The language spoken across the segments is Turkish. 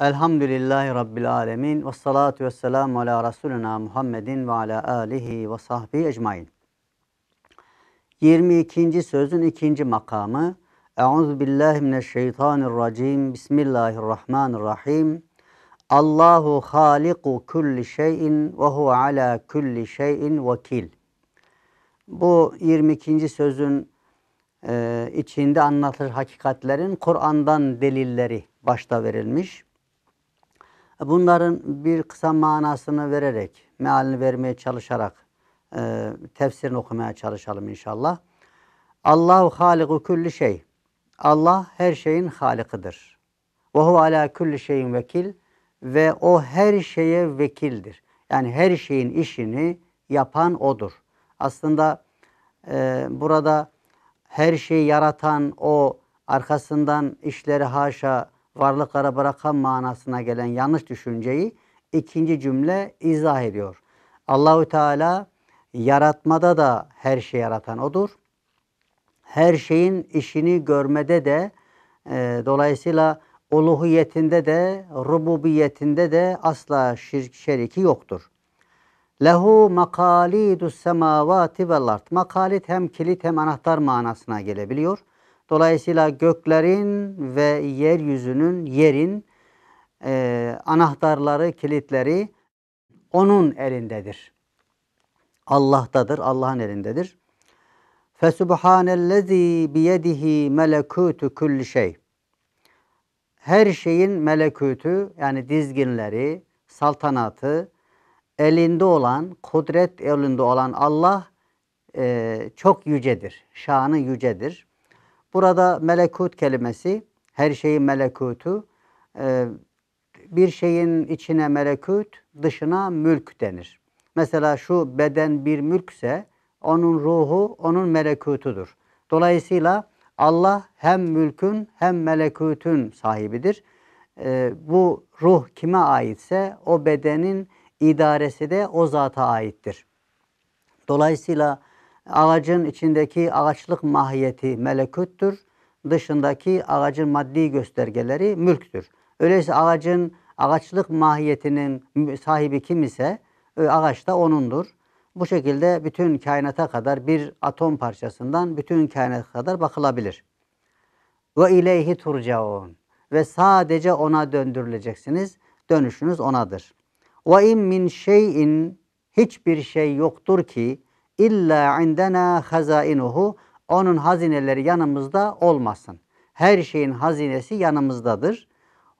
Elhamdülillahi Rabbil Alemin ve salatu ve selamu ala Resulina Muhammedin ve ala alihi ve sahbihi ecmain. 22. sözün ikinci makamı Euzu billahi mineşşeytanirracim. Bismillahirrahmanirrahim. Allahu haliku kulli şeyin ve huve ala kulli şeyin vekil. Bu 22. sözün e, içinde anlatır hakikatlerin Kur'an'dan delilleri başta verilmiş. Bunların bir kısa manasını vererek, mealini vermeye çalışarak e, tefsirini okumaya çalışalım inşallah. Allahu haliku külli şey. Allah her şeyin halikidir. Ve huve ala külli şeyin vekil ve o her şeye vekildir. Yani her şeyin işini yapan odur. Aslında e, burada her şeyi yaratan o arkasından işleri haşa varlıklara bırakan manasına gelen yanlış düşünceyi ikinci cümle izah ediyor. Allahü Teala yaratmada da her şeyi yaratan odur. Her şeyin işini görmede de e, dolayısıyla uluhiyetinde de rububiyetinde de asla şirk şeriki yoktur. Lehu makalidus semavati vel ard. Makalit hem kilit hem anahtar manasına gelebiliyor. Dolayısıyla göklerin ve yeryüzünün, yerin e, anahtarları, kilitleri onun elindedir. Allah'tadır, Allah'ın elindedir. Fesubhanellezi biyedihi melekutu kulli şey. Her şeyin melekutu yani dizginleri, saltanatı elinde olan, kudret elinde olan Allah e, çok yücedir. Şanı yücedir. Burada melekut kelimesi, her şeyin melekutu, e, bir şeyin içine melekut, dışına mülk denir. Mesela şu beden bir mülkse, onun ruhu, onun melekutudur. Dolayısıyla Allah hem mülkün hem melekutun sahibidir. E, bu ruh kime aitse o bedenin idaresi de o zata aittir. Dolayısıyla Ağacın içindeki ağaçlık mahiyeti meleküttür. Dışındaki ağacın maddi göstergeleri mülktür. Öyleyse ağacın ağaçlık mahiyetinin sahibi kim ise e, ağaç da onundur. Bu şekilde bütün kainata kadar bir atom parçasından bütün kainata kadar bakılabilir. Ve ileyhi turcaun ve sadece ona döndürüleceksiniz. Dönüşünüz onadır. Ve in min şeyin hiçbir şey yoktur ki İlla indena hazainuhu. Onun hazineleri yanımızda olmasın. Her şeyin hazinesi yanımızdadır.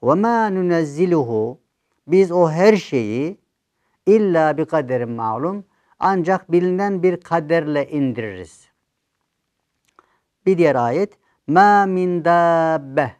Ve ma nunezziluhu. Biz o her şeyi illa bir kaderin malum ancak bilinen bir kaderle indiririz. Bir diğer ayet ma min dabbe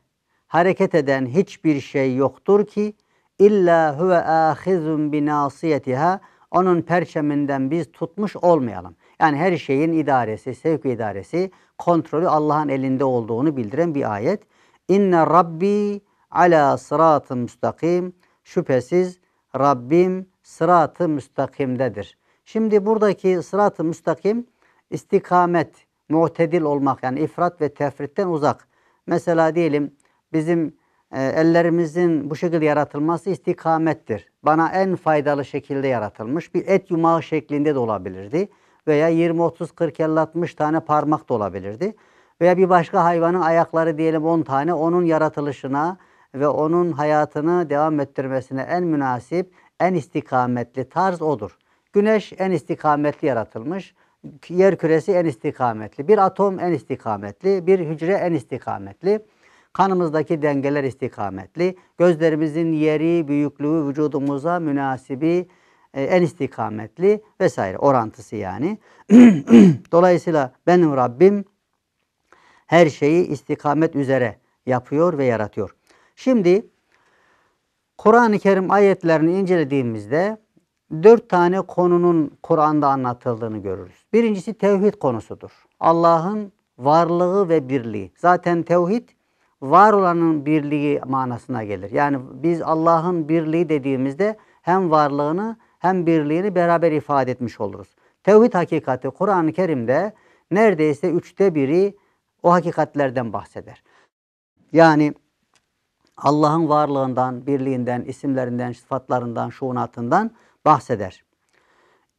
hareket eden hiçbir şey yoktur ki illa huve ahizun binasiyetiha onun perçeminden biz tutmuş olmayalım. Yani her şeyin idaresi, sevk idaresi, kontrolü Allah'ın elinde olduğunu bildiren bir ayet. İnne Rabbi ala sıratı müstakim. Şüphesiz Rabbim sıratı müstakimdedir. Şimdi buradaki sıratı müstakim istikamet, mu'tedil olmak yani ifrat ve tefritten uzak. Mesela diyelim bizim ee, ellerimizin bu şekilde yaratılması istikamettir. Bana en faydalı şekilde yaratılmış bir et yumağı şeklinde de olabilirdi. Veya 20, 30, 40, 50, 60 tane parmak da olabilirdi. Veya bir başka hayvanın ayakları diyelim 10 tane onun yaratılışına ve onun hayatını devam ettirmesine en münasip, en istikametli tarz odur. Güneş en istikametli yaratılmış, yer küresi en istikametli, bir atom en istikametli, bir hücre en istikametli. Kanımızdaki dengeler istikametli. Gözlerimizin yeri, büyüklüğü, vücudumuza münasibi e, en istikametli vesaire orantısı yani. Dolayısıyla benim Rabbim her şeyi istikamet üzere yapıyor ve yaratıyor. Şimdi Kur'an-ı Kerim ayetlerini incelediğimizde dört tane konunun Kur'an'da anlatıldığını görürüz. Birincisi tevhid konusudur. Allah'ın varlığı ve birliği. Zaten tevhid var olanın birliği manasına gelir. Yani biz Allah'ın birliği dediğimizde hem varlığını hem birliğini beraber ifade etmiş oluruz. Tevhid hakikati Kur'an-ı Kerim'de neredeyse üçte biri o hakikatlerden bahseder. Yani Allah'ın varlığından, birliğinden, isimlerinden, sıfatlarından, şunatından bahseder.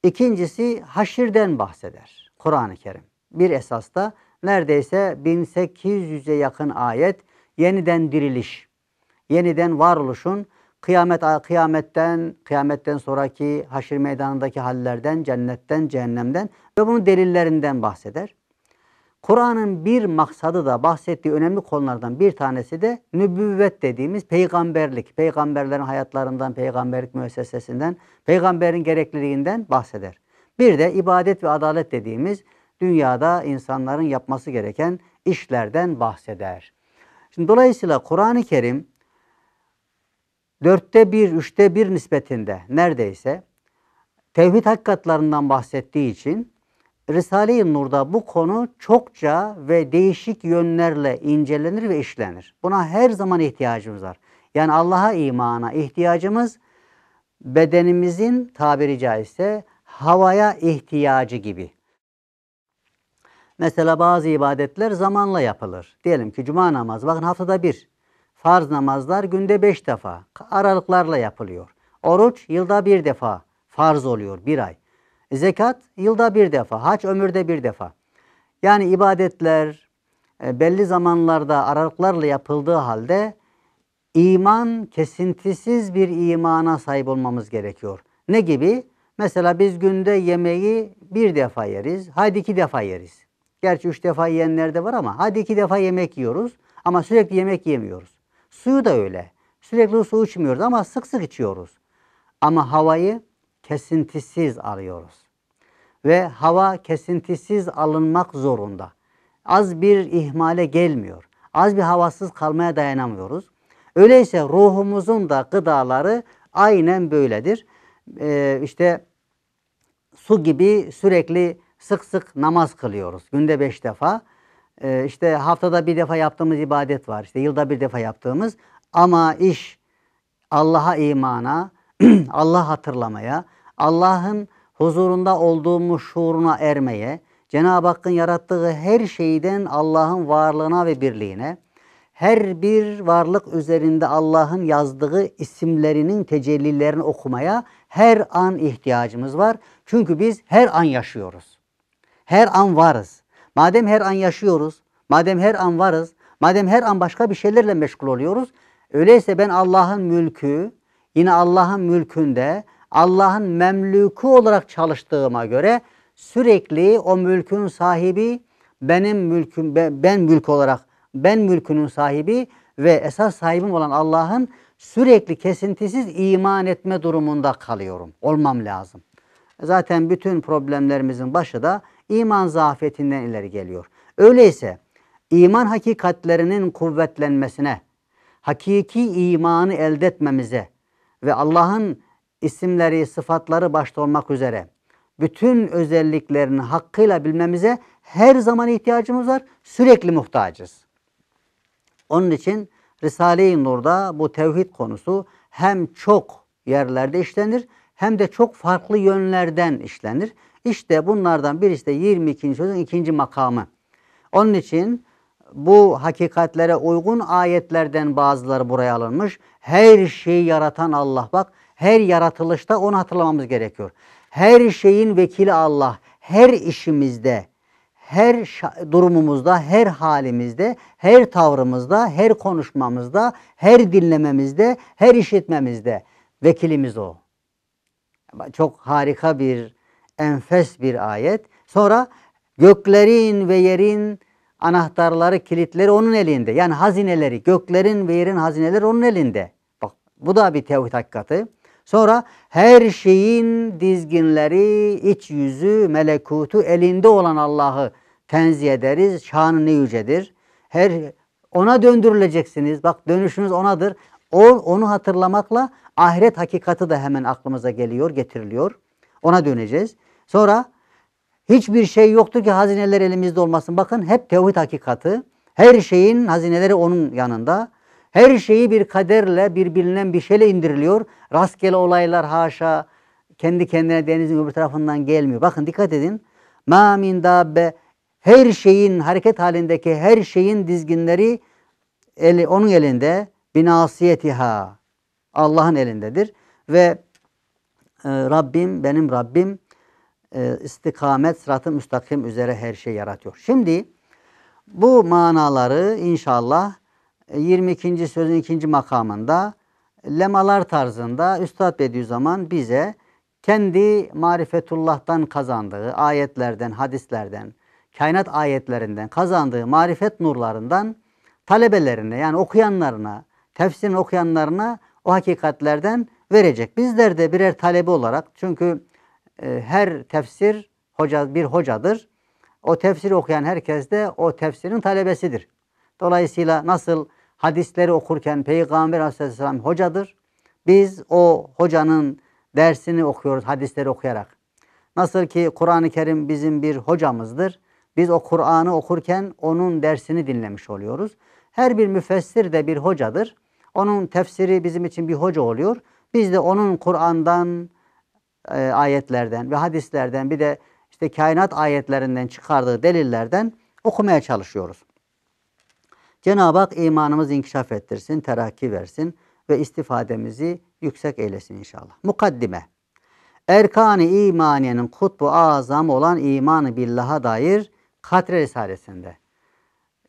İkincisi haşirden bahseder Kur'an-ı Kerim. Bir esasta neredeyse 1800'e yakın ayet yeniden diriliş, yeniden varoluşun kıyamet kıyametten kıyametten sonraki haşir meydanındaki hallerden, cennetten, cehennemden ve bunun delillerinden bahseder. Kur'an'ın bir maksadı da bahsettiği önemli konulardan bir tanesi de nübüvvet dediğimiz peygamberlik. Peygamberlerin hayatlarından, peygamberlik müessesesinden, peygamberin gerekliliğinden bahseder. Bir de ibadet ve adalet dediğimiz dünyada insanların yapması gereken işlerden bahseder. Şimdi dolayısıyla Kur'an-ı Kerim dörtte bir, üçte bir nispetinde neredeyse tevhid hakikatlarından bahsettiği için Risale-i Nur'da bu konu çokça ve değişik yönlerle incelenir ve işlenir. Buna her zaman ihtiyacımız var. Yani Allah'a imana ihtiyacımız bedenimizin tabiri caizse havaya ihtiyacı gibi. Mesela bazı ibadetler zamanla yapılır. Diyelim ki cuma namazı bakın haftada bir. Farz namazlar günde beş defa. Aralıklarla yapılıyor. Oruç yılda bir defa farz oluyor bir ay. Zekat yılda bir defa. Haç ömürde bir defa. Yani ibadetler e, belli zamanlarda aralıklarla yapıldığı halde iman kesintisiz bir imana sahip olmamız gerekiyor. Ne gibi? Mesela biz günde yemeği bir defa yeriz, haydi iki defa yeriz. Gerçi üç defa yiyenler de var ama hadi iki defa yemek yiyoruz ama sürekli yemek yemiyoruz. Suyu da öyle. Sürekli su içmiyoruz ama sık sık içiyoruz. Ama havayı kesintisiz alıyoruz. Ve hava kesintisiz alınmak zorunda. Az bir ihmale gelmiyor. Az bir havasız kalmaya dayanamıyoruz. Öyleyse ruhumuzun da gıdaları aynen böyledir. Ee, işte su gibi sürekli sık sık namaz kılıyoruz. Günde beş defa. Ee, işte haftada bir defa yaptığımız ibadet var. İşte yılda bir defa yaptığımız. Ama iş Allah'a imana, Allah hatırlamaya, Allah'ın huzurunda olduğumuz şuuruna ermeye, Cenab-ı Hakk'ın yarattığı her şeyden Allah'ın varlığına ve birliğine, her bir varlık üzerinde Allah'ın yazdığı isimlerinin tecellilerini okumaya her an ihtiyacımız var. Çünkü biz her an yaşıyoruz her an varız. Madem her an yaşıyoruz, madem her an varız, madem her an başka bir şeylerle meşgul oluyoruz, öyleyse ben Allah'ın mülkü, yine Allah'ın mülkünde Allah'ın memlüku olarak çalıştığıma göre sürekli o mülkün sahibi benim mülküm ben, ben mülk olarak ben mülkünün sahibi ve esas sahibim olan Allah'ın sürekli kesintisiz iman etme durumunda kalıyorum. Olmam lazım. Zaten bütün problemlerimizin başı da iman zafiyetinden ileri geliyor. Öyleyse iman hakikatlerinin kuvvetlenmesine, hakiki imanı elde etmemize ve Allah'ın isimleri, sıfatları başta olmak üzere bütün özelliklerini hakkıyla bilmemize her zaman ihtiyacımız var. Sürekli muhtacız. Onun için Risale-i Nur'da bu tevhid konusu hem çok yerlerde işlenir hem de çok farklı yönlerden işlenir. İşte bunlardan bir işte 22. sözün ikinci makamı. Onun için bu hakikatlere uygun ayetlerden bazıları buraya alınmış. Her şeyi yaratan Allah bak her yaratılışta onu hatırlamamız gerekiyor. Her şeyin vekili Allah. Her işimizde, her durumumuzda, her halimizde, her tavrımızda, her konuşmamızda, her dinlememizde, her işitmemizde vekilimiz o. Çok harika bir enfes bir ayet. Sonra göklerin ve yerin anahtarları, kilitleri onun elinde. Yani hazineleri, göklerin ve yerin hazineleri onun elinde. Bak bu da bir tevhid hakikati. Sonra her şeyin dizginleri, iç yüzü, melekutu elinde olan Allah'ı tenzih ederiz. Şanı ne yücedir. Her ona döndürüleceksiniz. Bak dönüşünüz onadır. O, onu hatırlamakla ahiret hakikati de hemen aklımıza geliyor, getiriliyor. Ona döneceğiz. Sonra hiçbir şey yoktur ki hazineler elimizde olmasın. Bakın hep tevhid hakikati. Her şeyin hazineleri onun yanında. Her şeyi bir kaderle, bir bilinen bir şeyle indiriliyor. Rastgele olaylar haşa kendi kendine denizin öbür tarafından gelmiyor. Bakın dikkat edin. Ma min dabbe her şeyin hareket halindeki her şeyin dizginleri eli, onun elinde binasiyetiha Allah'ın elindedir ve e, Rabbim benim Rabbim e, istikamet sıratı müstakim üzere her şey yaratıyor. Şimdi bu manaları inşallah 22. sözün 2. makamında lemalar tarzında Üstad Bediüzzaman bize kendi marifetullah'tan kazandığı ayetlerden, hadislerden, kainat ayetlerinden kazandığı marifet nurlarından talebelerine yani okuyanlarına, tefsirin okuyanlarına o hakikatlerden verecek. Bizler de birer talebe olarak çünkü ee, her tefsir hoca, bir hocadır. O tefsiri okuyan herkes de o tefsirin talebesidir. Dolayısıyla nasıl hadisleri okurken Peygamber Aleyhisselam hocadır. Biz o hocanın dersini okuyoruz hadisleri okuyarak. Nasıl ki Kur'an-ı Kerim bizim bir hocamızdır. Biz o Kur'an'ı okurken onun dersini dinlemiş oluyoruz. Her bir müfessir de bir hocadır. Onun tefsiri bizim için bir hoca oluyor. Biz de onun Kur'an'dan, e, ayetlerden ve hadislerden bir de işte kainat ayetlerinden çıkardığı delillerden okumaya çalışıyoruz. Cenab-ı Hak imanımız inkişaf ettirsin, terakki versin ve istifademizi yüksek eylesin inşallah. Mukaddime. Erkan-ı imaniyenin kutbu azam olan imanı billah'a dair Katre Risalesi'nde.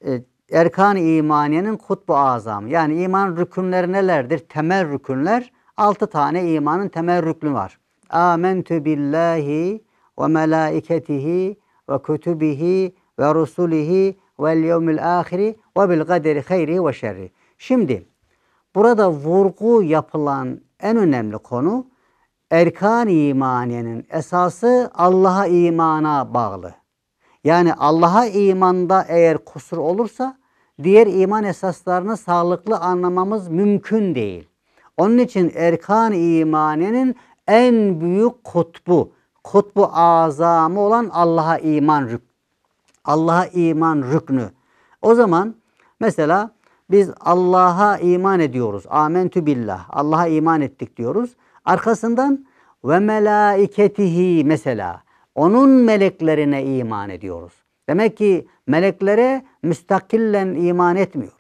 E, Erkan-ı imaniyenin kutbu azam yani iman rükünleri nelerdir? Temel rükünler. Altı tane imanın temel rükünü var. Âmentü billahi ve melâiketihi ve kutubihi ve rusulihi ve yevmil ahiri ve bil kaderi hayri ve şerri. Şimdi burada vurgu yapılan en önemli konu erkan imaniyenin esası Allah'a imana bağlı. Yani Allah'a imanda eğer kusur olursa diğer iman esaslarını sağlıklı anlamamız mümkün değil. Onun için erkan imaniyenin en büyük kutbu, kutbu azamı olan Allah'a iman rük Allah'a iman rüknü. O zaman mesela biz Allah'a iman ediyoruz. Amentü billah. Allah'a iman ettik diyoruz. Arkasından ve melaiketihi mesela. Onun meleklerine iman ediyoruz. Demek ki meleklere müstakillen iman etmiyoruz.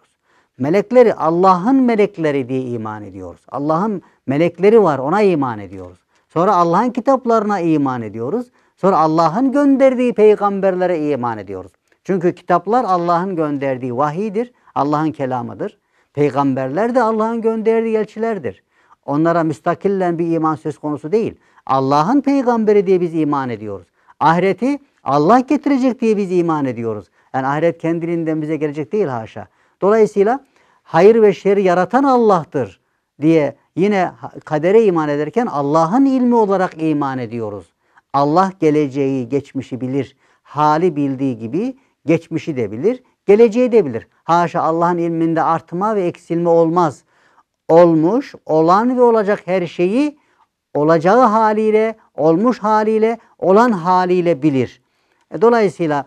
Melekleri Allah'ın melekleri diye iman ediyoruz. Allah'ın Melekleri var ona iman ediyoruz. Sonra Allah'ın kitaplarına iman ediyoruz. Sonra Allah'ın gönderdiği peygamberlere iman ediyoruz. Çünkü kitaplar Allah'ın gönderdiği vahidir. Allah'ın kelamıdır. Peygamberler de Allah'ın gönderdiği elçilerdir. Onlara müstakillen bir iman söz konusu değil. Allah'ın peygamberi diye biz iman ediyoruz. Ahireti Allah getirecek diye biz iman ediyoruz. Yani ahiret kendiliğinden bize gelecek değil haşa. Dolayısıyla hayır ve şeri yaratan Allah'tır diye Yine kadere iman ederken Allah'ın ilmi olarak iman ediyoruz. Allah geleceği, geçmişi bilir. Hali bildiği gibi geçmişi de bilir, geleceği de bilir. Haşa Allah'ın ilminde artma ve eksilme olmaz. Olmuş, olan ve olacak her şeyi olacağı haliyle, olmuş haliyle, olan haliyle bilir. E, dolayısıyla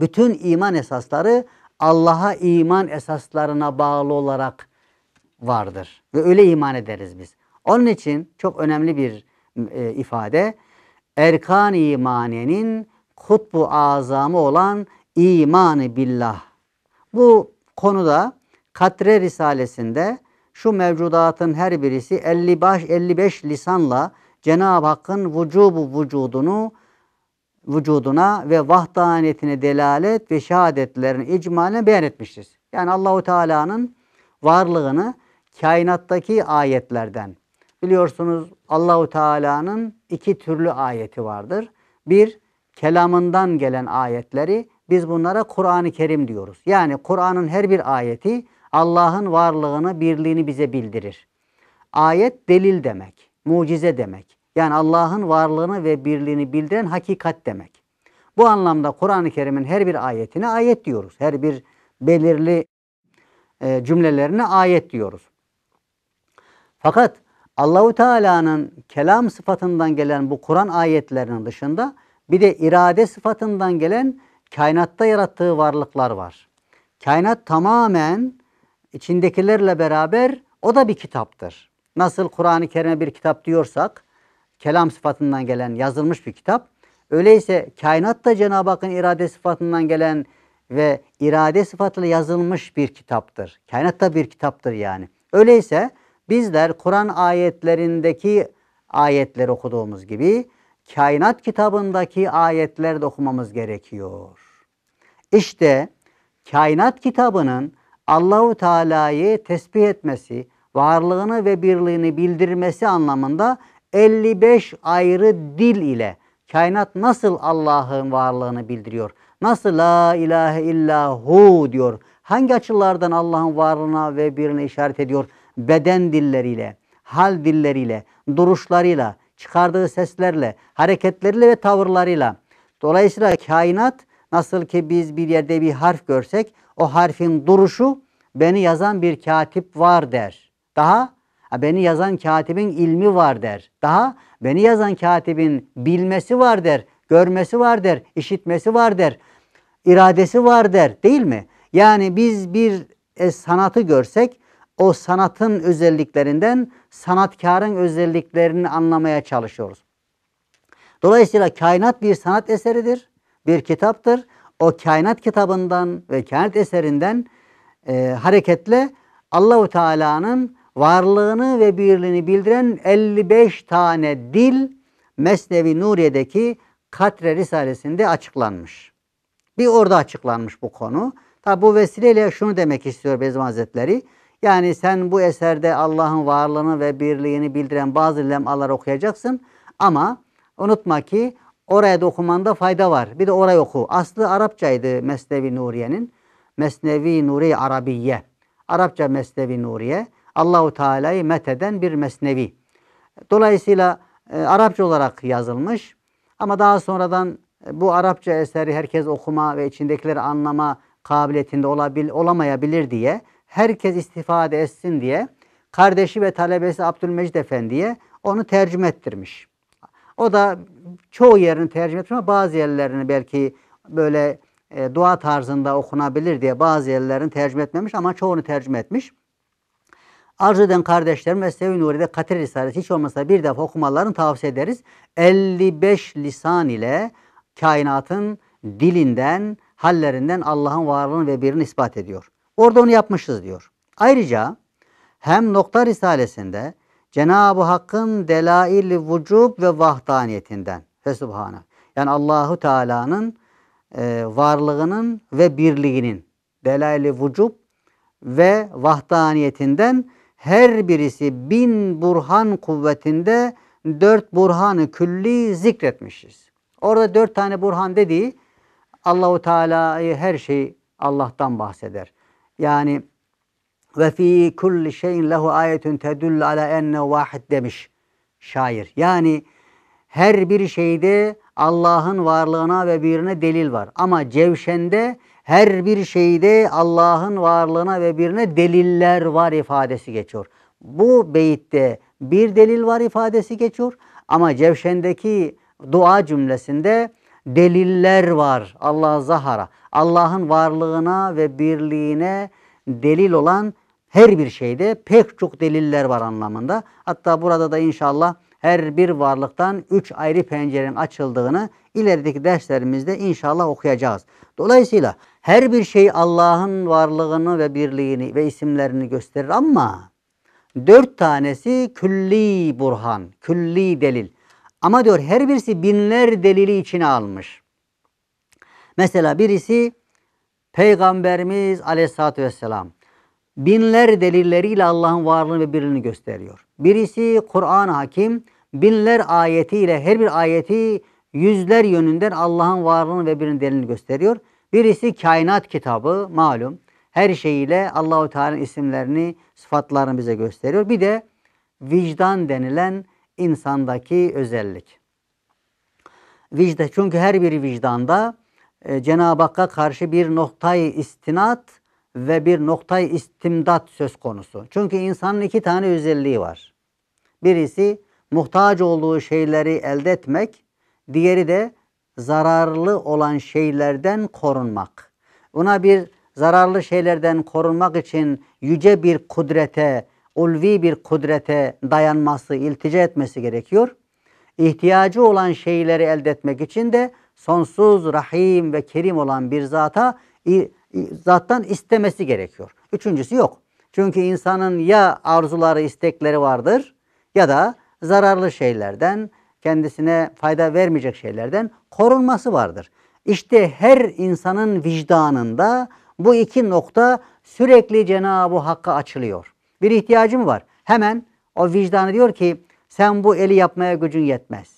bütün iman esasları Allah'a iman esaslarına bağlı olarak vardır. Ve öyle iman ederiz biz. Onun için çok önemli bir e, ifade. Erkan imaniyenin kutbu azamı olan imanı billah. Bu konuda Katre Risalesi'nde şu mevcudatın her birisi 55, 55 lisanla Cenab-ı Hakk'ın vücubu vücudunu vücuduna ve vahdaniyetine delalet ve şehadetlerin icmaline beyan etmiştir. Yani Allahu Teala'nın varlığını kainattaki ayetlerden. Biliyorsunuz Allahu Teala'nın iki türlü ayeti vardır. Bir kelamından gelen ayetleri biz bunlara Kur'an-ı Kerim diyoruz. Yani Kur'an'ın her bir ayeti Allah'ın varlığını, birliğini bize bildirir. Ayet delil demek, mucize demek. Yani Allah'ın varlığını ve birliğini bildiren hakikat demek. Bu anlamda Kur'an-ı Kerim'in her bir ayetine ayet diyoruz. Her bir belirli e, cümlelerine ayet diyoruz. Fakat Allahu Teala'nın kelam sıfatından gelen bu Kur'an ayetlerinin dışında bir de irade sıfatından gelen kainatta yarattığı varlıklar var. Kainat tamamen içindekilerle beraber o da bir kitaptır. Nasıl Kur'an-ı Kerim'e bir kitap diyorsak, kelam sıfatından gelen yazılmış bir kitap. Öyleyse kainat da Cenab-ı Hakk'ın irade sıfatından gelen ve irade sıfatıyla yazılmış bir kitaptır. Kainat da bir kitaptır yani. Öyleyse Bizler Kur'an ayetlerindeki ayetleri okuduğumuz gibi kainat kitabındaki ayetler de okumamız gerekiyor. İşte kainat kitabının Allahu Teala'yı tesbih etmesi, varlığını ve birliğini bildirmesi anlamında 55 ayrı dil ile kainat nasıl Allah'ın varlığını bildiriyor? Nasıl la ilahe illa hu diyor? Hangi açılardan Allah'ın varlığına ve birliğine işaret ediyor? beden dilleriyle, hal dilleriyle, duruşlarıyla, çıkardığı seslerle, hareketleriyle ve tavırlarıyla. Dolayısıyla kainat nasıl ki biz bir yerde bir harf görsek o harfin duruşu beni yazan bir katip var der. Daha beni yazan katibin ilmi var der. Daha beni yazan katibin bilmesi var der, görmesi var der, işitmesi var der, iradesi var der değil mi? Yani biz bir e, sanatı görsek o sanatın özelliklerinden sanatkarın özelliklerini anlamaya çalışıyoruz. Dolayısıyla kainat bir sanat eseridir, bir kitaptır. O kainat kitabından ve kainat eserinden e, hareketle Allahu Teala'nın varlığını ve birliğini bildiren 55 tane dil Mesnevi Nuriye'deki Katre Risalesi'nde açıklanmış. Bir orada açıklanmış bu konu. Tabi bu vesileyle şunu demek istiyor Bezmi Hazretleri. Yani sen bu eserde Allah'ın varlığını ve birliğini bildiren bazı lemalar okuyacaksın. Ama unutma ki oraya dokumanda fayda var. Bir de orayı oku. Aslı Arapçaydı Mesnevi Nuriye'nin. Mesnevi Nuri Arabiye. Arapça Mesnevi Nuriye. Allahu Teala'yı metheden bir mesnevi. Dolayısıyla e, Arapça olarak yazılmış ama daha sonradan e, bu Arapça eseri herkes okuma ve içindekileri anlama kabiliyetinde olabil, olamayabilir diye herkes istifade etsin diye kardeşi ve talebesi Abdülmecid Efendi'ye onu tercüme ettirmiş. O da çoğu yerini tercüme etmiş ama bazı yerlerini belki böyle e, dua tarzında okunabilir diye bazı yerlerini tercüme etmemiş ama çoğunu tercüme etmiş. Arzu eden kardeşlerim ve Sevi Nuri'de Katir Risalesi hiç olmasa bir defa okumalarını tavsiye ederiz. 55 lisan ile kainatın dilinden, hallerinden Allah'ın varlığını ve birini ispat ediyor. Orada onu yapmışız diyor. Ayrıca hem nokta risalesinde Cenab-ı Hakk'ın delail-i vücub ve vahdaniyetinden Fesubhana. Yani Allahu Teala'nın e, varlığının ve birliğinin delail-i vücub ve vahdaniyetinden her birisi bin burhan kuvvetinde dört burhanı külli zikretmişiz. Orada dört tane burhan dediği Allahu Teala'yı her şey Allah'tan bahseder. Yani ve fi kulli şeyin lehu ayetun tedullu ala enne vahid demiş şair. Yani her bir şeyde Allah'ın varlığına ve birine delil var. Ama cevşende her bir şeyde Allah'ın varlığına ve birine deliller var ifadesi geçiyor. Bu beyitte bir delil var ifadesi geçiyor ama Cevşen'deki dua cümlesinde deliller var Allah zahara. Allah'ın varlığına ve birliğine delil olan her bir şeyde pek çok deliller var anlamında. Hatta burada da inşallah her bir varlıktan üç ayrı pencerenin açıldığını ilerideki derslerimizde inşallah okuyacağız. Dolayısıyla her bir şey Allah'ın varlığını ve birliğini ve isimlerini gösterir ama dört tanesi külli burhan, külli delil. Ama diyor her birisi binler delili içine almış. Mesela birisi Peygamberimiz aleyhissalatü vesselam binler delilleriyle Allah'ın varlığını ve birliğini gösteriyor. Birisi Kur'an hakim binler ayetiyle her bir ayeti yüzler yönünden Allah'ın varlığını ve birliğini delilini gösteriyor. Birisi kainat kitabı malum her şeyiyle Allahu Teala'nın isimlerini, sıfatlarını bize gösteriyor. Bir de vicdan denilen insandaki özellik. Vicdan çünkü her bir vicdanda ee, Cenab-ı Hakk'a karşı bir noktayı istinat ve bir noktayı istimdat söz konusu. Çünkü insanın iki tane özelliği var. Birisi muhtaç olduğu şeyleri elde etmek, diğeri de zararlı olan şeylerden korunmak. Buna bir zararlı şeylerden korunmak için yüce bir kudrete, ulvi bir kudrete dayanması, iltica etmesi gerekiyor. İhtiyacı olan şeyleri elde etmek için de sonsuz, rahim ve kerim olan bir zata zattan istemesi gerekiyor. Üçüncüsü yok. Çünkü insanın ya arzuları, istekleri vardır ya da zararlı şeylerden, kendisine fayda vermeyecek şeylerden korunması vardır. İşte her insanın vicdanında bu iki nokta sürekli Cenab-ı Hakk'a açılıyor. Bir ihtiyacım var. Hemen o vicdanı diyor ki sen bu eli yapmaya gücün yetmez.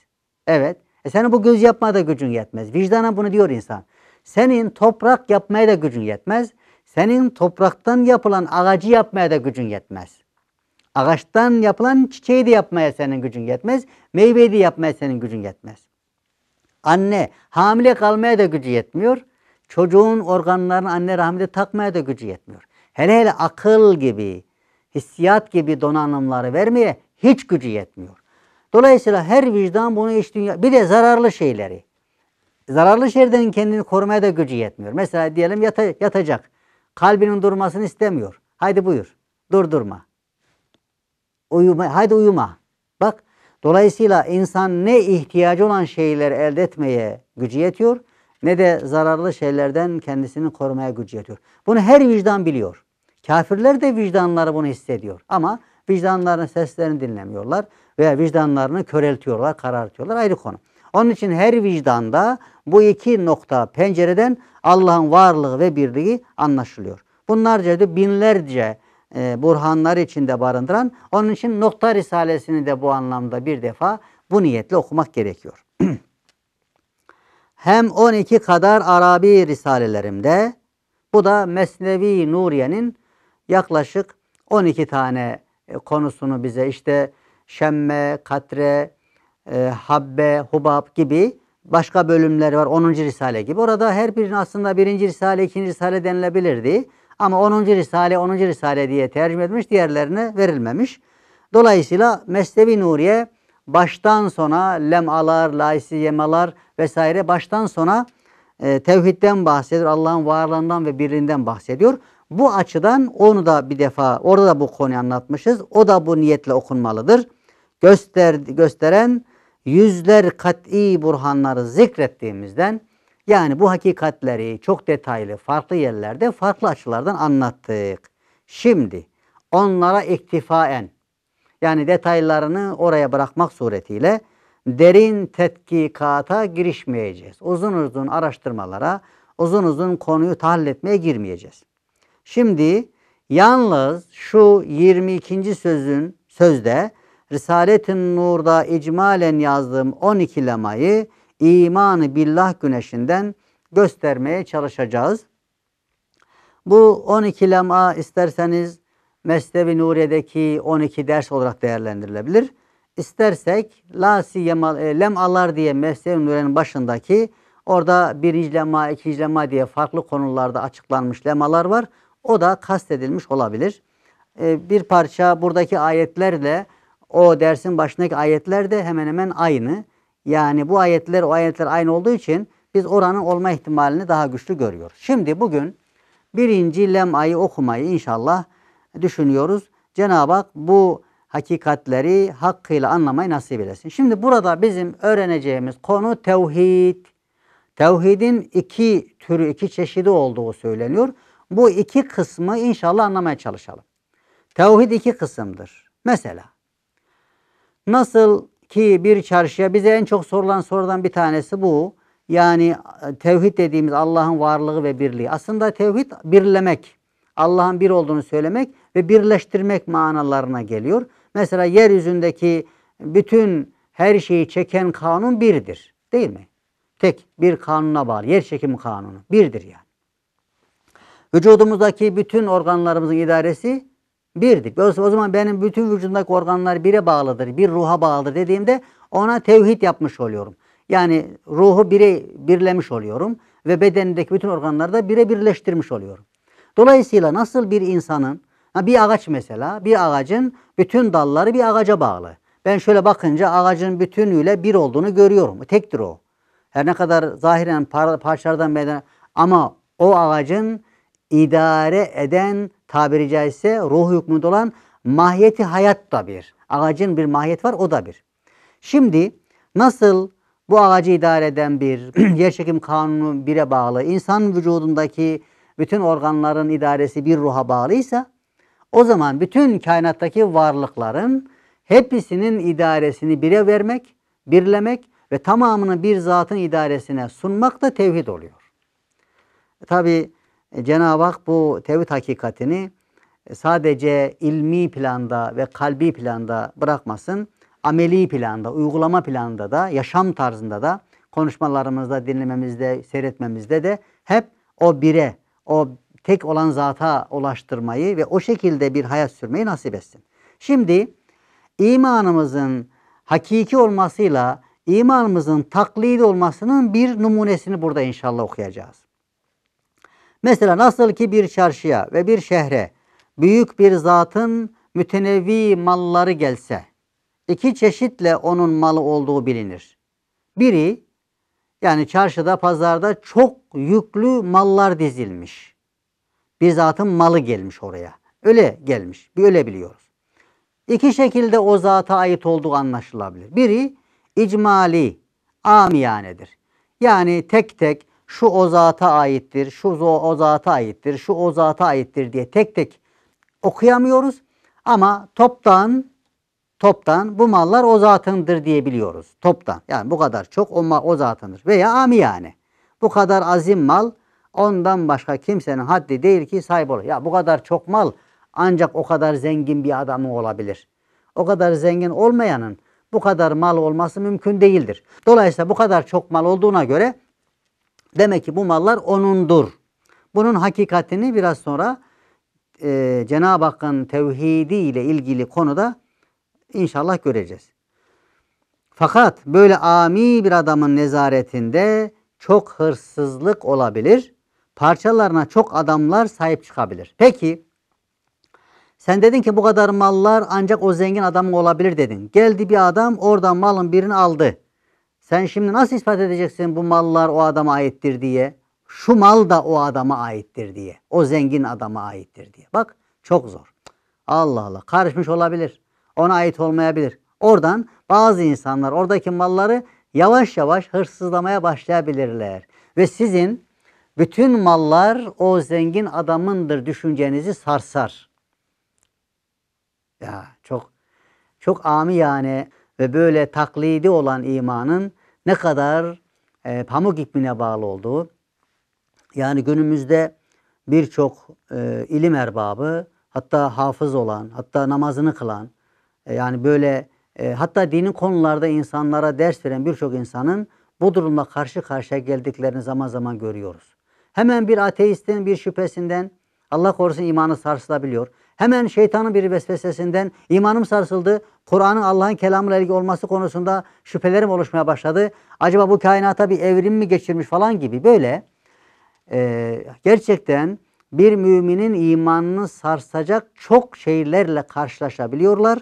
Evet e senin bu göz yapmaya da gücün yetmez. Vicdanen bunu diyor insan. Senin toprak yapmaya da gücün yetmez. Senin topraktan yapılan ağacı yapmaya da gücün yetmez. Ağaçtan yapılan çiçeği de yapmaya senin gücün yetmez. Meyveyi de yapmaya senin gücün yetmez. Anne hamile kalmaya da gücü yetmiyor. Çocuğun organlarını anne rahminde takmaya da gücü yetmiyor. Hele hele akıl gibi, hissiyat gibi donanımları vermeye hiç gücü yetmiyor. Dolayısıyla her vicdan bunu iş dünya bir de zararlı şeyleri. Zararlı şeylerden kendini korumaya da gücü yetmiyor. Mesela diyelim yata, yatacak. Kalbinin durmasını istemiyor. Haydi buyur. Durdurma. Uyuma, haydi uyuma. Bak dolayısıyla insan ne ihtiyacı olan şeyleri elde etmeye gücü yetiyor ne de zararlı şeylerden kendisini korumaya gücü yetiyor. Bunu her vicdan biliyor. Kafirler de vicdanları bunu hissediyor. Ama Vicdanlarının seslerini dinlemiyorlar veya vicdanlarını köreltiyorlar, karartıyorlar ayrı konu. Onun için her vicdanda bu iki nokta pencereden Allah'ın varlığı ve birliği anlaşılıyor. Bunlarca da binlerce e, burhanlar içinde barındıran onun için nokta risalesini de bu anlamda bir defa bu niyetle okumak gerekiyor. Hem 12 kadar Arabi risalelerimde bu da Mesnevi Nuriye'nin yaklaşık 12 tane e, konusunu bize işte şemme, katre, e, habbe, hubab gibi başka bölümleri var. 10. Risale gibi. Orada her birinin aslında 1. Risale, 2. Risale denilebilirdi. Ama 10. Risale, 10. Risale diye tercüme edilmiş. Diğerlerine verilmemiş. Dolayısıyla Mesnevi Nuriye baştan sona lemalar, Yemalar vesaire baştan sona e, tevhidden bahsediyor. Allah'ın varlığından ve birliğinden bahsediyor. Bu açıdan onu da bir defa orada da bu konuyu anlatmışız. O da bu niyetle okunmalıdır. Göster, gösteren yüzler kat'i burhanları zikrettiğimizden yani bu hakikatleri çok detaylı farklı yerlerde farklı açılardan anlattık. Şimdi onlara iktifaen yani detaylarını oraya bırakmak suretiyle derin tetkikata girişmeyeceğiz. Uzun uzun araştırmalara, uzun uzun konuyu tahlil etmeye girmeyeceğiz. Şimdi yalnız şu 22. sözün sözde Risaletin Nur'da icmalen yazdığım 12 lemayı imanı billah güneşinden göstermeye çalışacağız. Bu 12 lema isterseniz Mesnevi Nuriye'deki 12 ders olarak değerlendirilebilir. İstersek la siyema e, lemalar diye Mesnevi Nuriye'nin başındaki orada birinci lema, ikinci lema diye farklı konularda açıklanmış lemalar var. O da kastedilmiş olabilir. Ee, bir parça buradaki ayetlerle o dersin başındaki ayetler de hemen hemen aynı. Yani bu ayetler o ayetler aynı olduğu için biz oranın olma ihtimalini daha güçlü görüyoruz. Şimdi bugün birinci Lem ayı okumayı inşallah düşünüyoruz. Cenab-ı Hak bu hakikatleri hakkıyla anlamayı nasip eylesin. Şimdi burada bizim öğreneceğimiz konu tevhid. Tevhidin iki türü, iki çeşidi olduğu söyleniyor. Bu iki kısmı inşallah anlamaya çalışalım. Tevhid iki kısımdır. Mesela nasıl ki bir çarşıya bize en çok sorulan sorudan bir tanesi bu. Yani e, tevhid dediğimiz Allah'ın varlığı ve birliği. Aslında tevhid birlemek. Allah'ın bir olduğunu söylemek ve birleştirmek manalarına geliyor. Mesela yeryüzündeki bütün her şeyi çeken kanun birdir. Değil mi? Tek bir kanuna bağlı. Yer çekimi kanunu. Birdir yani. Vücudumuzdaki bütün organlarımızın idaresi birdir. O zaman benim bütün vücudumdaki organlar bire bağlıdır, bir ruha bağlıdır dediğimde ona tevhid yapmış oluyorum. Yani ruhu bire birlemiş oluyorum ve bedenindeki bütün organları da bire birleştirmiş oluyorum. Dolayısıyla nasıl bir insanın, bir ağaç mesela, bir ağacın bütün dalları bir ağaca bağlı. Ben şöyle bakınca ağacın bütünüyle bir olduğunu görüyorum. Tektir o. Her ne kadar zahiren par parçalardan meydana ama o ağacın idare eden tabiri caizse ruh hükmünde olan mahiyeti hayat da bir. Ağacın bir mahiyet var o da bir. Şimdi nasıl bu ağacı idare eden bir yerçekim kanunu bire bağlı insan vücudundaki bütün organların idaresi bir ruha bağlıysa o zaman bütün kainattaki varlıkların hepsinin idaresini bire vermek, birlemek ve tamamını bir zatın idaresine sunmak da tevhid oluyor. Tabi e, Cenab-ı Hak bu tevhid hakikatini e, sadece ilmi planda ve kalbi planda bırakmasın. Ameli planda, uygulama planında da, yaşam tarzında da, konuşmalarımızda, dinlememizde, seyretmemizde de hep o bire, o tek olan zata ulaştırmayı ve o şekilde bir hayat sürmeyi nasip etsin. Şimdi imanımızın hakiki olmasıyla imanımızın taklidi olmasının bir numunesini burada inşallah okuyacağız. Mesela nasıl ki bir çarşıya ve bir şehre büyük bir zatın mütenevi malları gelse, iki çeşitle onun malı olduğu bilinir. Biri, yani çarşıda, pazarda çok yüklü mallar dizilmiş. Bir zatın malı gelmiş oraya. Öyle gelmiş. Bir öyle biliyoruz. İki şekilde o zata ait olduğu anlaşılabilir. Biri icmali, amiyanedir. Yani tek tek şu o zata aittir, şu o zata aittir, şu o zata aittir diye tek tek okuyamıyoruz. Ama toptan toptan bu mallar o zatındır diyebiliyoruz. Toptan yani bu kadar çok o, mal, o zatındır veya yani Bu kadar azim mal ondan başka kimsenin haddi değil ki sahip olur. Ya bu kadar çok mal ancak o kadar zengin bir adamı olabilir. O kadar zengin olmayanın bu kadar mal olması mümkün değildir. Dolayısıyla bu kadar çok mal olduğuna göre Demek ki bu mallar onundur. Bunun hakikatini biraz sonra e, Cenab-ı Hakk'ın tevhidi ile ilgili konuda inşallah göreceğiz. Fakat böyle ami bir adamın nezaretinde çok hırsızlık olabilir. Parçalarına çok adamlar sahip çıkabilir. Peki sen dedin ki bu kadar mallar ancak o zengin adamın olabilir dedin. Geldi bir adam oradan malın birini aldı. Sen şimdi nasıl ispat edeceksin bu mallar o adama aittir diye? Şu mal da o adama aittir diye. O zengin adama aittir diye. Bak çok zor. Allah Allah karışmış olabilir. Ona ait olmayabilir. Oradan bazı insanlar oradaki malları yavaş yavaş hırsızlamaya başlayabilirler. Ve sizin bütün mallar o zengin adamındır düşüncenizi sarsar. Ya çok çok amiyane yani ve böyle taklidi olan imanın ne kadar e, pamuk ipine bağlı olduğu. Yani günümüzde birçok e, ilim erbabı hatta hafız olan, hatta namazını kılan e, yani böyle e, hatta dinin konularda insanlara ders veren birçok insanın bu durumla karşı karşıya geldiklerini zaman zaman görüyoruz. Hemen bir ateistin bir şüphesinden Allah korusun imanı sarsılabiliyor. Hemen şeytanın bir vesvesesinden imanım sarsıldı. Kur'an'ın Allah'ın kelamıyla ilgili olması konusunda şüphelerim oluşmaya başladı. Acaba bu kainata bir evrim mi geçirmiş falan gibi böyle e, gerçekten bir müminin imanını sarsacak çok şeylerle karşılaşabiliyorlar.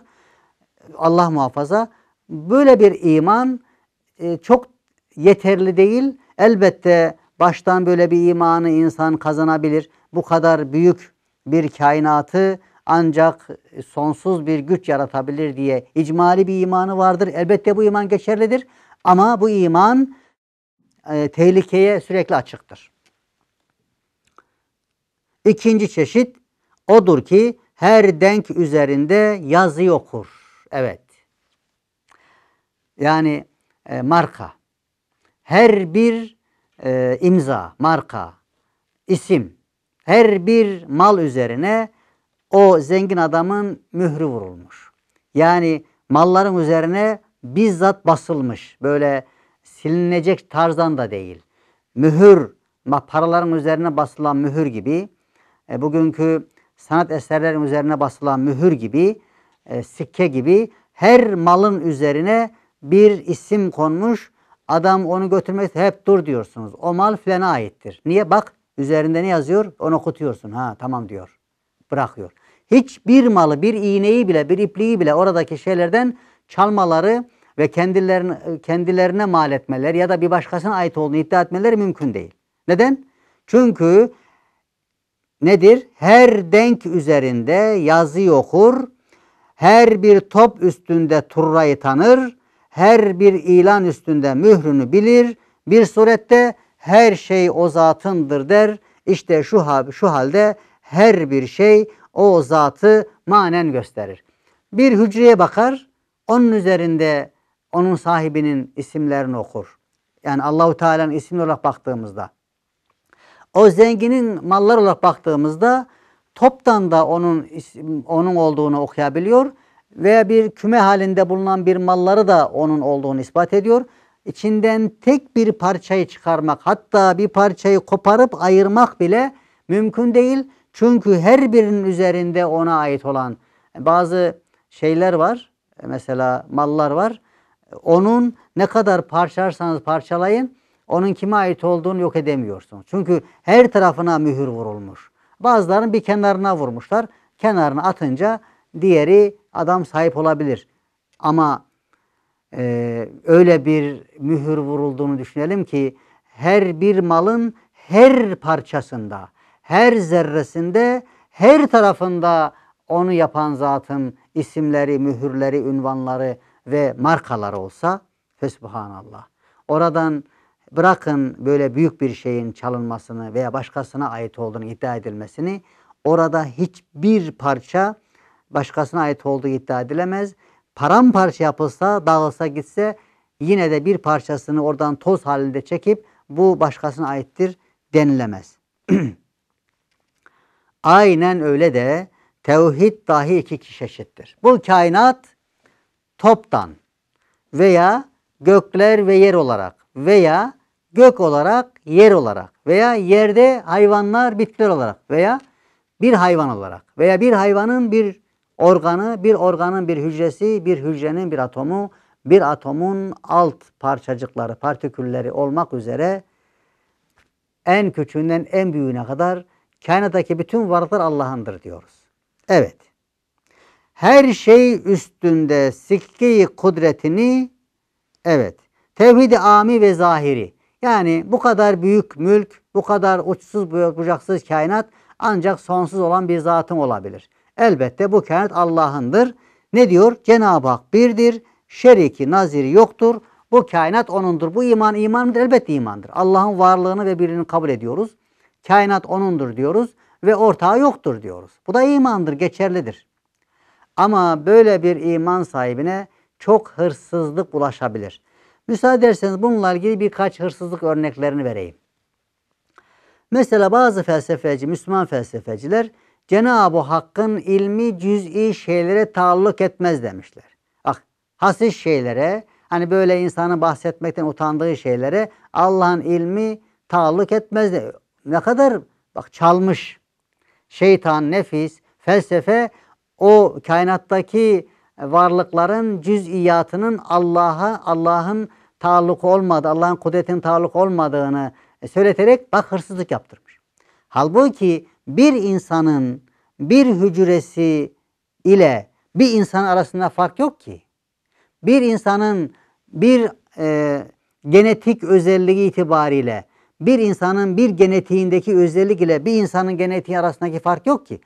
Allah muhafaza. Böyle bir iman e, çok yeterli değil. Elbette baştan böyle bir imanı insan kazanabilir. Bu kadar büyük bir kainatı ancak sonsuz bir güç yaratabilir diye icmali bir imanı vardır. Elbette bu iman geçerlidir ama bu iman e, tehlikeye sürekli açıktır. İkinci çeşit odur ki her denk üzerinde yazı okur. Evet. Yani e, marka. Her bir e, imza, marka, isim her bir mal üzerine o zengin adamın mührü vurulmuş. Yani malların üzerine bizzat basılmış. Böyle silinecek tarzdan da değil. Mühür, paraların üzerine basılan mühür gibi, e, bugünkü sanat eserlerin üzerine basılan mühür gibi, e, sikke gibi her malın üzerine bir isim konmuş. Adam onu götürmek hep dur diyorsunuz. O mal filana aittir. Niye? Bak Üzerinde ne yazıyor? Onu okutuyorsun. Ha tamam diyor. Bırakıyor. Hiçbir malı, bir iğneyi bile, bir ipliği bile oradaki şeylerden çalmaları ve kendilerine, kendilerine mal etmeler ya da bir başkasına ait olduğunu iddia etmeleri mümkün değil. Neden? Çünkü nedir? Her denk üzerinde yazı okur, her bir top üstünde turrayı tanır, her bir ilan üstünde mührünü bilir, bir surette her şey o zatındır der. İşte şu, şu halde her bir şey o zatı manen gösterir. Bir hücreye bakar, onun üzerinde onun sahibinin isimlerini okur. Yani Allahu Teala'nın isim olarak baktığımızda. O zenginin mallar olarak baktığımızda toptan da onun onun olduğunu okuyabiliyor veya bir küme halinde bulunan bir malları da onun olduğunu ispat ediyor içinden tek bir parçayı çıkarmak hatta bir parçayı koparıp ayırmak bile mümkün değil. Çünkü her birinin üzerinde ona ait olan bazı şeyler var. Mesela mallar var. Onun ne kadar parçalarsanız parçalayın onun kime ait olduğunu yok edemiyorsunuz. Çünkü her tarafına mühür vurulmuş. Bazılarının bir kenarına vurmuşlar. Kenarını atınca diğeri adam sahip olabilir. Ama e, öyle bir mühür vurulduğunu düşünelim ki her bir malın her parçasında, her zerresinde, her tarafında onu yapan zatın isimleri, mühürleri, ünvanları ve markaları olsa fesbuhanallah. Oradan bırakın böyle büyük bir şeyin çalınmasını veya başkasına ait olduğunu iddia edilmesini orada hiçbir parça başkasına ait olduğu iddia edilemez paramparça yapılsa, dağılsa gitse yine de bir parçasını oradan toz halinde çekip bu başkasına aittir denilemez. Aynen öyle de tevhid dahi iki kişi eşittir. Bu kainat toptan veya gökler ve yer olarak veya gök olarak, yer olarak veya yerde hayvanlar, bitkiler olarak veya bir hayvan olarak veya bir hayvanın bir organı, bir organın bir hücresi, bir hücrenin bir atomu, bir atomun alt parçacıkları, partikülleri olmak üzere en küçüğünden en büyüğüne kadar kainattaki bütün varlıklar Allah'ındır diyoruz. Evet. Her şey üstünde sikkeyi kudretini evet. Tevhid-i ami ve zahiri. Yani bu kadar büyük mülk, bu kadar uçsuz bucaksız kainat ancak sonsuz olan bir zatın olabilir. Elbette bu kehanet Allah'ındır. Ne diyor? Cenab-ı Hak birdir. Şeriki, naziri yoktur. Bu kainat O'nundur. Bu iman iman mıdır? Elbette imandır. Allah'ın varlığını ve birini kabul ediyoruz. Kainat O'nundur diyoruz ve ortağı yoktur diyoruz. Bu da imandır, geçerlidir. Ama böyle bir iman sahibine çok hırsızlık bulaşabilir. Müsaade ederseniz bununla ilgili birkaç hırsızlık örneklerini vereyim. Mesela bazı felsefeci, Müslüman felsefeciler Cenab-ı Hakk'ın ilmi cüz'i şeylere taalluk etmez demişler. Bak hasis şeylere hani böyle insanın bahsetmekten utandığı şeylere Allah'ın ilmi taalluk etmez. De. Ne kadar bak çalmış şeytan, nefis, felsefe o kainattaki varlıkların cüz'iyatının Allah'a, Allah'ın taalluk olmadı, Allah'ın kudretin taalluk olmadığını e, söyleterek bak hırsızlık yaptırmış. Halbuki bir insanın bir hücresi ile bir insan arasında fark yok ki. Bir insanın bir e, genetik özelliği itibariyle bir insanın bir genetiğindeki özellik ile bir insanın genetiği arasındaki fark yok ki.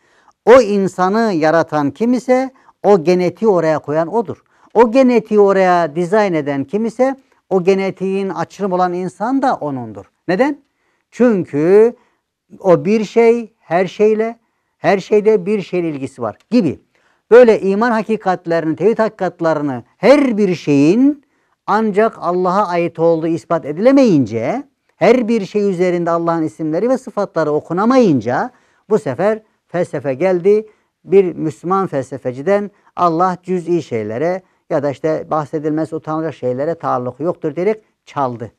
O insanı yaratan kim ise o genetiği oraya koyan odur. O genetiği oraya dizayn eden kim ise o genetiğin açılım olan insan da onundur. Neden? Çünkü o bir şey her şeyle, her şeyde bir şey ilgisi var gibi. Böyle iman hakikatlerini, tevhid hakikatlerini her bir şeyin ancak Allah'a ait olduğu ispat edilemeyince, her bir şey üzerinde Allah'ın isimleri ve sıfatları okunamayınca bu sefer felsefe geldi. Bir Müslüman felsefeciden Allah cüz'i şeylere ya da işte bahsedilmesi utanacak şeylere taalluk yoktur diyerek çaldı.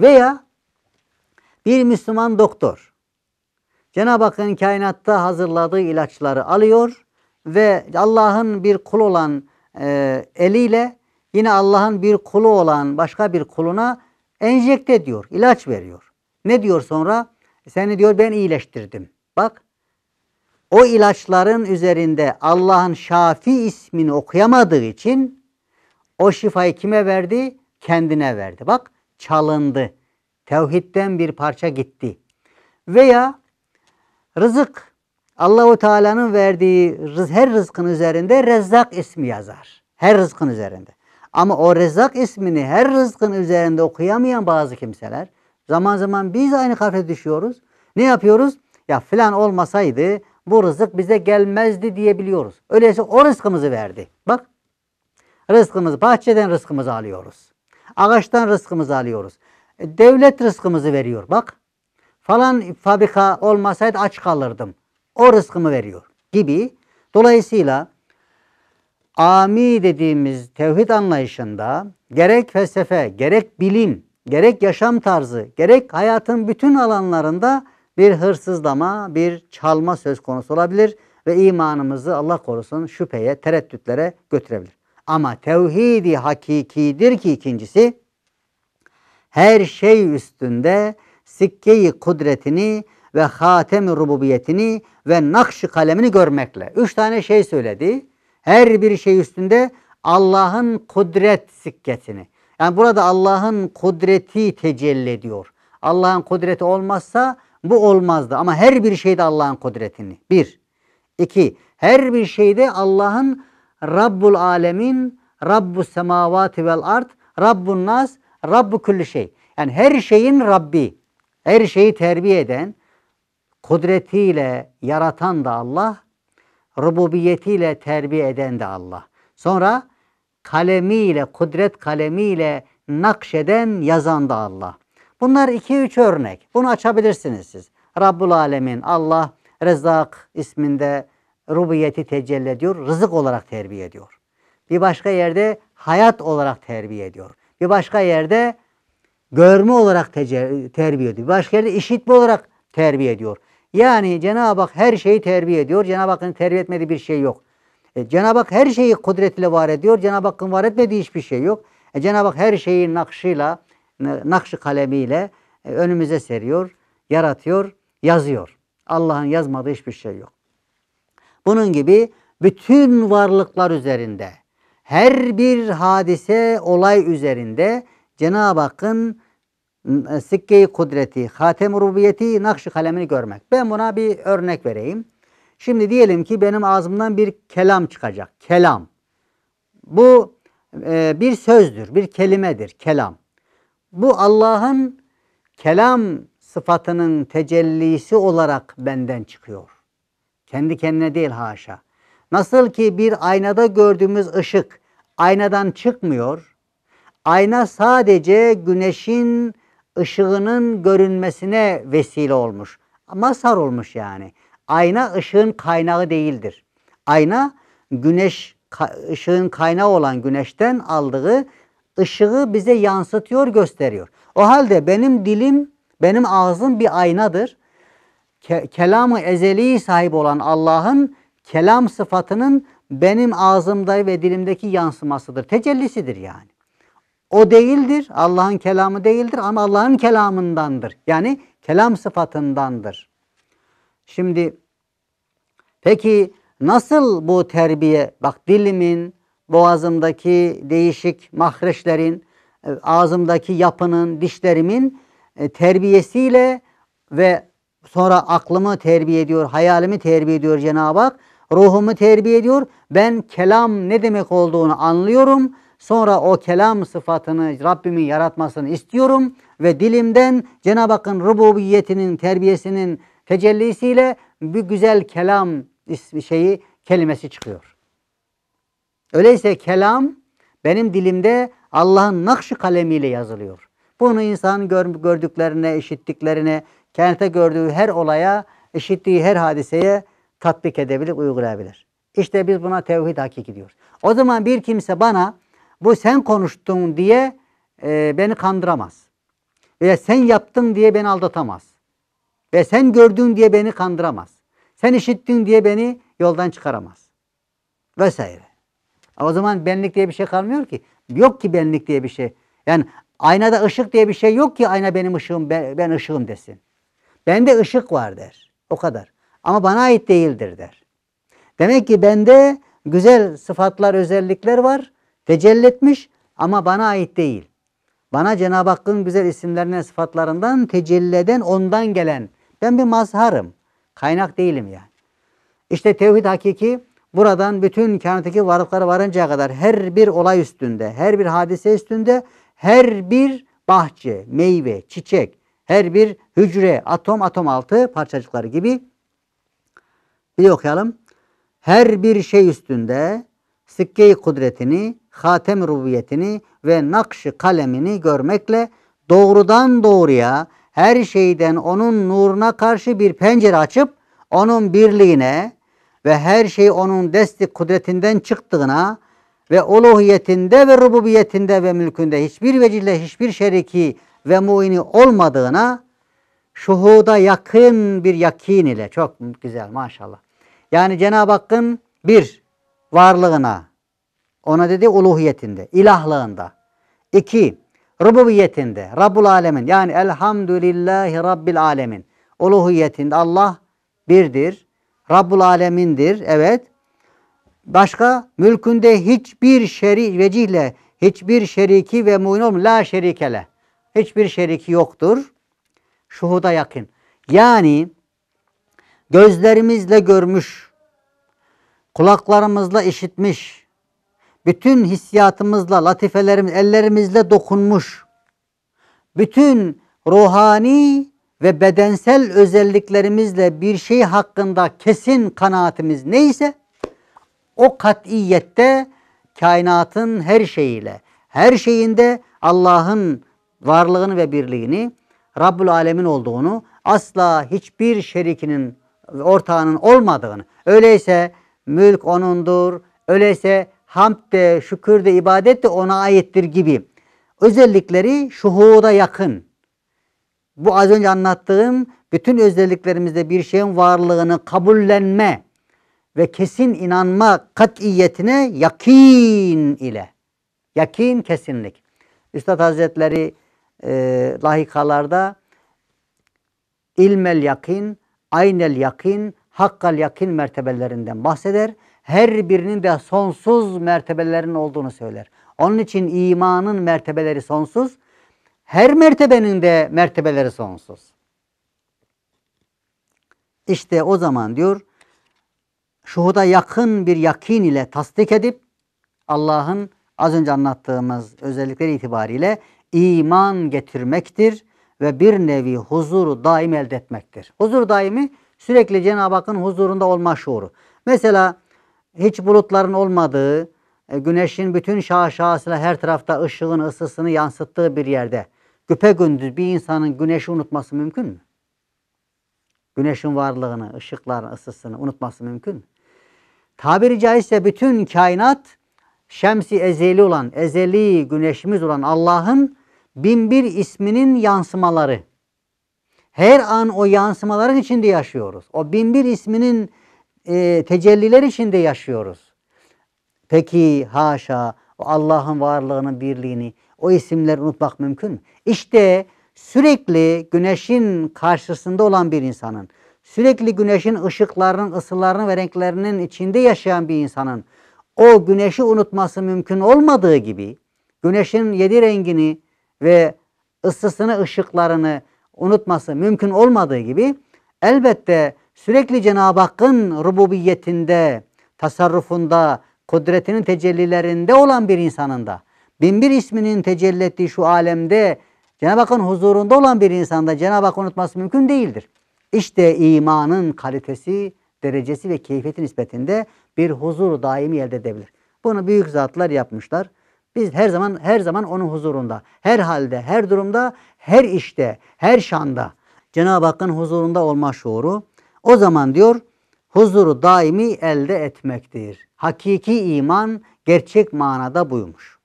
Veya bir Müslüman doktor Cenab-ı Hakk'ın kainatta hazırladığı ilaçları alıyor ve Allah'ın bir kul olan e, eliyle yine Allah'ın bir kulu olan başka bir kuluna enjekte diyor, ilaç veriyor. Ne diyor sonra? Seni diyor ben iyileştirdim. Bak o ilaçların üzerinde Allah'ın Şafi ismini okuyamadığı için o şifayı kime verdi? Kendine verdi. Bak çalındı. Tevhidden bir parça gitti. Veya Rızık. Allahu Teala'nın verdiği her rızkın üzerinde Rezzak ismi yazar. Her rızkın üzerinde. Ama o Rezzak ismini her rızkın üzerinde okuyamayan bazı kimseler zaman zaman biz aynı kafede düşüyoruz. Ne yapıyoruz? Ya filan olmasaydı bu rızık bize gelmezdi diyebiliyoruz. Öyleyse o rızkımızı verdi. Bak rızkımızı bahçeden rızkımızı alıyoruz. Ağaçtan rızkımızı alıyoruz. E, devlet rızkımızı veriyor. Bak Falan fabrika olmasaydı aç kalırdım. O rızkımı veriyor gibi. Dolayısıyla ami dediğimiz tevhid anlayışında gerek felsefe, gerek bilim, gerek yaşam tarzı, gerek hayatın bütün alanlarında bir hırsızlama, bir çalma söz konusu olabilir ve imanımızı Allah korusun şüpheye, tereddütlere götürebilir. Ama tevhidi hakikidir ki ikincisi her şey üstünde sikkeyi kudretini ve hatemi rububiyetini ve nakş kalemini görmekle. Üç tane şey söyledi. Her bir şey üstünde Allah'ın kudret sikketini. Yani burada Allah'ın kudreti tecelli ediyor. Allah'ın kudreti olmazsa bu olmazdı. Ama her bir şeyde Allah'ın kudretini. Bir. İki. Her bir şeyde Allah'ın Rabbul Alemin, Rabbus Semavati vel Art, Rabbun Nas, Rabbu Külli Şey. Yani her şeyin Rabbi. Her şeyi terbiye eden, kudretiyle yaratan da Allah, rububiyetiyle terbiye eden de Allah. Sonra kalemiyle, kudret kalemiyle nakşeden, yazan da Allah. Bunlar iki üç örnek. Bunu açabilirsiniz siz. Rabbul Alemin, Allah, Rezzak isminde rububiyeti tecelli ediyor. Rızık olarak terbiye ediyor. Bir başka yerde hayat olarak terbiye ediyor. Bir başka yerde görme olarak terbiye ediyor. Başka yerde işitme olarak terbiye ediyor. Yani Cenab-ı Hak her şeyi terbiye ediyor. Cenab-ı Hakk'ın terbiye etmediği bir şey yok. E, Cenab-ı Hak her şeyi kudretiyle var ediyor. Cenab-ı Hakk'ın var etmediği hiçbir şey yok. E, Cenab-ı Hak her şeyi nakşıyla, nakşı kalemiyle e, önümüze seriyor, yaratıyor, yazıyor. Allah'ın yazmadığı hiçbir şey yok. Bunun gibi bütün varlıklar üzerinde, her bir hadise, olay üzerinde Cenab-ı Hakk'ın ıı, sikke-i kudreti, hatem rububiyeti, nakş kalemini görmek. Ben buna bir örnek vereyim. Şimdi diyelim ki benim ağzımdan bir kelam çıkacak. Kelam. Bu e, bir sözdür, bir kelimedir. Kelam. Bu Allah'ın kelam sıfatının tecellisi olarak benden çıkıyor. Kendi kendine değil haşa. Nasıl ki bir aynada gördüğümüz ışık aynadan çıkmıyor, Ayna sadece güneşin ışığının görünmesine vesile olmuş. masar olmuş yani. Ayna ışığın kaynağı değildir. Ayna güneş ışığın kaynağı olan güneşten aldığı ışığı bize yansıtıyor, gösteriyor. O halde benim dilim, benim ağzım bir aynadır. Ke kelamı ezeli sahip olan Allah'ın kelam sıfatının benim ağzımda ve dilimdeki yansımasıdır. Tecellisidir yani. O değildir, Allah'ın kelamı değildir ama Allah'ın kelamındandır. Yani kelam sıfatındandır. Şimdi peki nasıl bu terbiye, bak dilimin, boğazımdaki değişik mahreçlerin, e, ağzımdaki yapının, dişlerimin e, terbiyesiyle ve sonra aklımı terbiye ediyor, hayalimi terbiye ediyor Cenab-ı Hak. Ruhumu terbiye ediyor. Ben kelam ne demek olduğunu anlıyorum Sonra o kelam sıfatını Rabbimin yaratmasını istiyorum ve dilimden Cenab-ı Hakk'ın rububiyetinin terbiyesinin tecellisiyle bir güzel kelam ismi şeyi kelimesi çıkıyor. Öyleyse kelam benim dilimde Allah'ın nakşı kalemiyle yazılıyor. Bunu insan gördüklerine, işittiklerine, kente gördüğü her olaya, işittiği her hadiseye tatbik edebilir, uygulayabilir. İşte biz buna tevhid hakiki diyoruz. O zaman bir kimse bana bu sen konuştun diye e, beni kandıramaz. Veya sen yaptın diye beni aldatamaz. Ve sen gördün diye beni kandıramaz. Sen işittin diye beni yoldan çıkaramaz. Vesaire. O zaman benlik diye bir şey kalmıyor ki. Yok ki benlik diye bir şey. Yani aynada ışık diye bir şey yok ki ayna benim ışığım, ben, ben ışığım desin. Bende ışık var der. O kadar. Ama bana ait değildir der. Demek ki bende güzel sıfatlar, özellikler var. Tecelletmiş ama bana ait değil. Bana Cenab-ı Hakk'ın güzel isimlerine sıfatlarından tecelleden, ondan gelen. Ben bir mazharım. Kaynak değilim yani. İşte tevhid hakiki buradan bütün kainattaki varlıklara varıncaya kadar her bir olay üstünde, her bir hadise üstünde, her bir bahçe, meyve, çiçek, her bir hücre, atom, atom altı parçacıkları gibi bir okuyalım. Her bir şey üstünde sikkeyi kudretini hatem rubiyetini ve nakşı kalemini görmekle doğrudan doğruya her şeyden onun nuruna karşı bir pencere açıp onun birliğine ve her şey onun desti kudretinden çıktığına ve uluhiyetinde ve rububiyetinde ve mülkünde hiçbir vecihle hiçbir şeriki ve muini olmadığına şuhuda yakın bir yakin ile çok güzel maşallah. Yani Cenab-ı Hakk'ın bir varlığına ona dedi uluhiyetinde, ilahlığında. İki, rububiyetinde, Rabbul Alemin. Yani elhamdülillahi Rabbil Alemin. Uluhiyetinde Allah birdir. Rabbul Alemindir. Evet. Başka mülkünde hiçbir şeri vecihle hiçbir şeriki ve muin olmayan la şerikele. Hiçbir şeriki yoktur. Şuhuda yakın. Yani gözlerimizle görmüş, kulaklarımızla işitmiş, bütün hissiyatımızla, latifelerimiz, ellerimizle dokunmuş, bütün ruhani ve bedensel özelliklerimizle bir şey hakkında kesin kanaatimiz neyse, o katiyette kainatın her şeyiyle, her şeyinde Allah'ın varlığını ve birliğini, Rabbül Alemin olduğunu, asla hiçbir şerikinin, ortağının olmadığını, öyleyse mülk O'nundur, öyleyse hamd de, şükür de, ibadet de ona aittir gibi özellikleri şuhuda yakın. Bu az önce anlattığım bütün özelliklerimizde bir şeyin varlığını kabullenme ve kesin inanma kat'iyetine yakin ile. Yakin kesinlik. Üstad Hazretleri e, lahikalarda ilmel yakin, aynel yakin, hakkal yakin mertebelerinden bahseder her birinin de sonsuz mertebelerin olduğunu söyler. Onun için imanın mertebeleri sonsuz. Her mertebenin de mertebeleri sonsuz. İşte o zaman diyor şuhuda yakın bir yakin ile tasdik edip Allah'ın az önce anlattığımız özellikleri itibariyle iman getirmektir ve bir nevi huzuru daim elde etmektir. Huzur daimi sürekli Cenab-ı Hakk'ın huzurunda olma şuuru. Mesela hiç bulutların olmadığı, e, güneşin bütün şaşasıyla her tarafta ışığın ısısını yansıttığı bir yerde güpe gündüz bir insanın güneşi unutması mümkün mü? Güneşin varlığını, ışıkların ısısını unutması mümkün mü? Tabiri caizse bütün kainat şemsi ezeli olan, ezeli güneşimiz olan Allah'ın binbir isminin yansımaları. Her an o yansımaların içinde yaşıyoruz. O binbir isminin e, tecelliler içinde yaşıyoruz. Peki haşa o Allah'ın varlığının birliğini, o isimleri unutmak mümkün mü? İşte sürekli güneşin karşısında olan bir insanın, sürekli güneşin ışıklarının, ısılarının ve renklerinin içinde yaşayan bir insanın o güneşi unutması mümkün olmadığı gibi güneşin yedi rengini ve ısısını, ışıklarını unutması mümkün olmadığı gibi elbette sürekli Cenab-ı Hakk'ın rububiyetinde, tasarrufunda, kudretinin tecellilerinde olan bir insanında, binbir isminin tecelli ettiği şu alemde, Cenab-ı Hakk'ın huzurunda olan bir insanda Cenab-ı Hakk'ı unutması mümkün değildir. İşte imanın kalitesi, derecesi ve keyfiyeti nispetinde bir huzur daimi elde edebilir. Bunu büyük zatlar yapmışlar. Biz her zaman her zaman onun huzurunda, her halde, her durumda, her işte, her şanda Cenab-ı Hakk'ın huzurunda olma şuuru o zaman diyor huzuru daimi elde etmektir. Hakiki iman gerçek manada buymuş.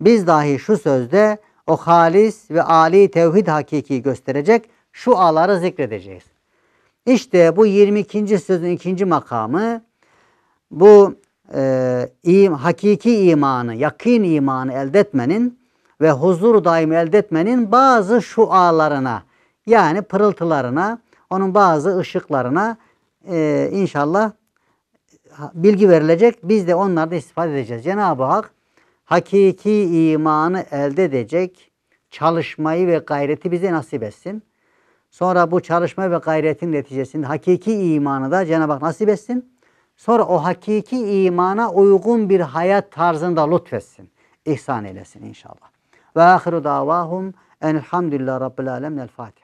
Biz dahi şu sözde o halis ve Ali tevhid hakiki gösterecek şu ağları zikredeceğiz. İşte bu 22. sözün ikinci makamı bu e, im, hakiki imanı, yakin imanı elde etmenin ve huzur daimi elde etmenin bazı şualarına yani pırıltılarına onun bazı ışıklarına e, inşallah bilgi verilecek. Biz de onlardan istifade edeceğiz. Cenab-ı Hak hakiki imanı elde edecek çalışmayı ve gayreti bize nasip etsin. Sonra bu çalışma ve gayretin neticesinde hakiki imanı da Cenab-ı Hak nasip etsin. Sonra o hakiki imana uygun bir hayat tarzında lütfetsin. İhsan eylesin inşallah. Ve ahiru davahum enelhamdülillah rabbil alemin El Fatiha.